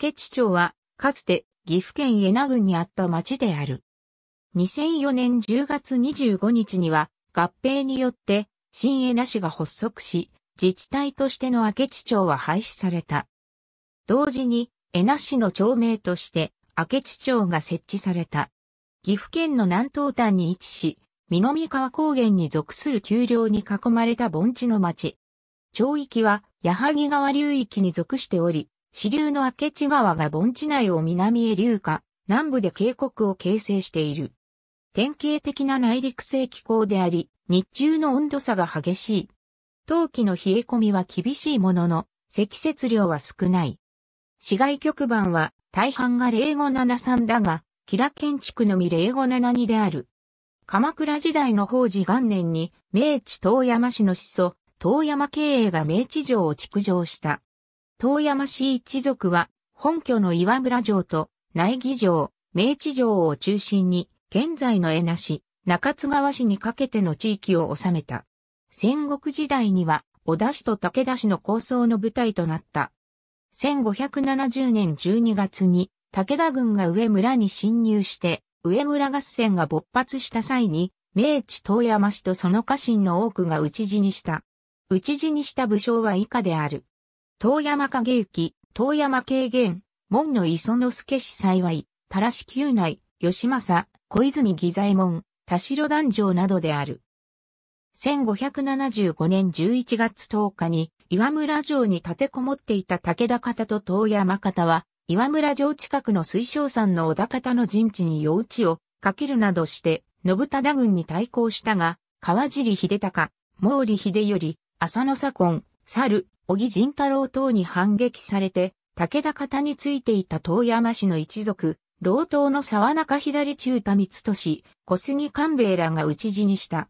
明智町は、かつて岐阜県恵那郡にあった町である。2004年10月25日には、合併によって、新恵那市が発足し、自治体としての明智町は廃止された。同時に、恵那市の町名として、明智町が設置された。岐阜県の南東端に位置し、南川高原に属する丘陵に囲まれた盆地の町。町域は、矢作川流域に属しており、支流の明智川が盆地内を南へ流下、南部で渓谷を形成している。典型的な内陸性気候であり、日中の温度差が激しい。冬季の冷え込みは厳しいものの、積雪量は少ない。市街局番は大半が0573だが、キラ建築のみ0572である。鎌倉時代の法事元年に、明治遠山市の始祖、遠山経営が明治城を築城した。遠山氏一族は、本拠の岩村城と内儀城、明治城を中心に、現在の江那市、中津川市にかけての地域を治めた。戦国時代には、小田市と武田市の構想の舞台となった。1570年12月に、武田軍が上村に侵入して、上村合戦が勃発した際に、明治遠山氏とその家臣の多くが討ち死にした。討ち死にした武将は以下である。遠山景行、遠山景元、門の磯之助氏幸い、たらし宮内、吉政、小泉義左衛門、田代壇上などである。1575年11月10日に岩村城に立てこもっていた武田方と遠山方は、岩村城近くの水晶山の小田方の陣地に夜打ちをかけるなどして、信忠軍に対抗したが、川尻秀隆、毛利秀頼、浅野左近、猿、小木仁太郎等に反撃されて、武田方についていた遠山氏の一族、老党の沢中左中田光俊、小杉官兵衛らが討ち死にした。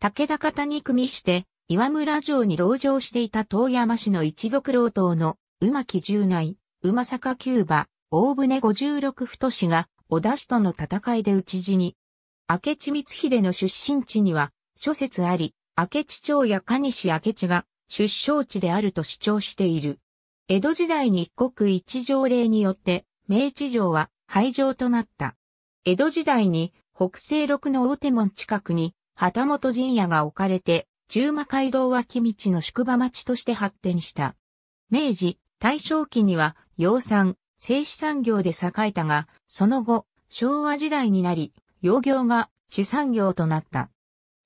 武田方に組みして、岩村城に籠城していた遠山氏の一族老党の、馬木十内、馬坂九馬、大船五十六太氏が、小田氏との戦いで討ち死に。明智光秀の出身地には、諸説あり、明智町や蟹市明智が出生地であると主張している。江戸時代に一国一条例によって、明治城は廃城となった。江戸時代に北西六の大手門近くに旗本陣屋が置かれて、中馬街道脇道の宿場町として発展した。明治、大正期には養蚕、製紙産業で栄えたが、その後、昭和時代になり、養業が主産業となった。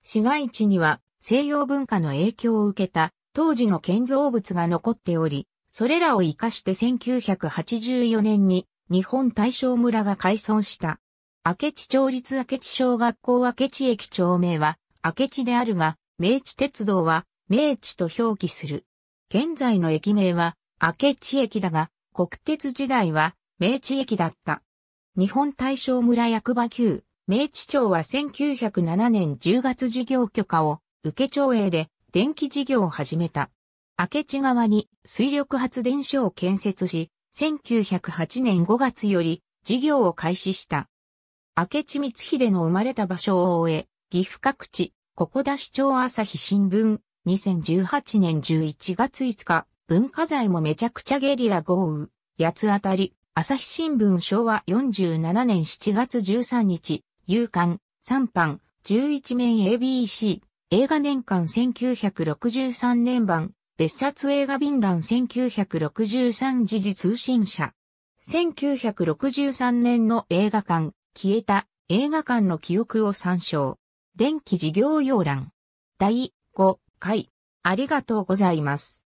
市街地には西洋文化の影響を受けた当時の建造物が残っており、それらを活かして1984年に日本大正村が改装した。明智町立明智小学校明智駅町名は明智であるが、明治鉄道は明治と表記する。現在の駅名は明智駅だが、国鉄時代は明智駅だった。日本大正村役場級、明智町は1907年10月事業許可を受け町営で電気事業を始めた。明智川に水力発電所を建設し、1908年5月より事業を開始した。明智光秀の生まれた場所を終え、岐阜各地、ここだ市長朝日新聞、2018年11月5日、文化財もめちゃくちゃゲリラ豪雨、八つ当たり、朝日新聞昭和47年7月13日、夕刊、三版、11面 ABC、映画年間1963年版、別冊映画便欄1963時事通信社。1963年の映画館、消えた映画館の記憶を参照。電気事業要欄。第5回。ありがとうございます。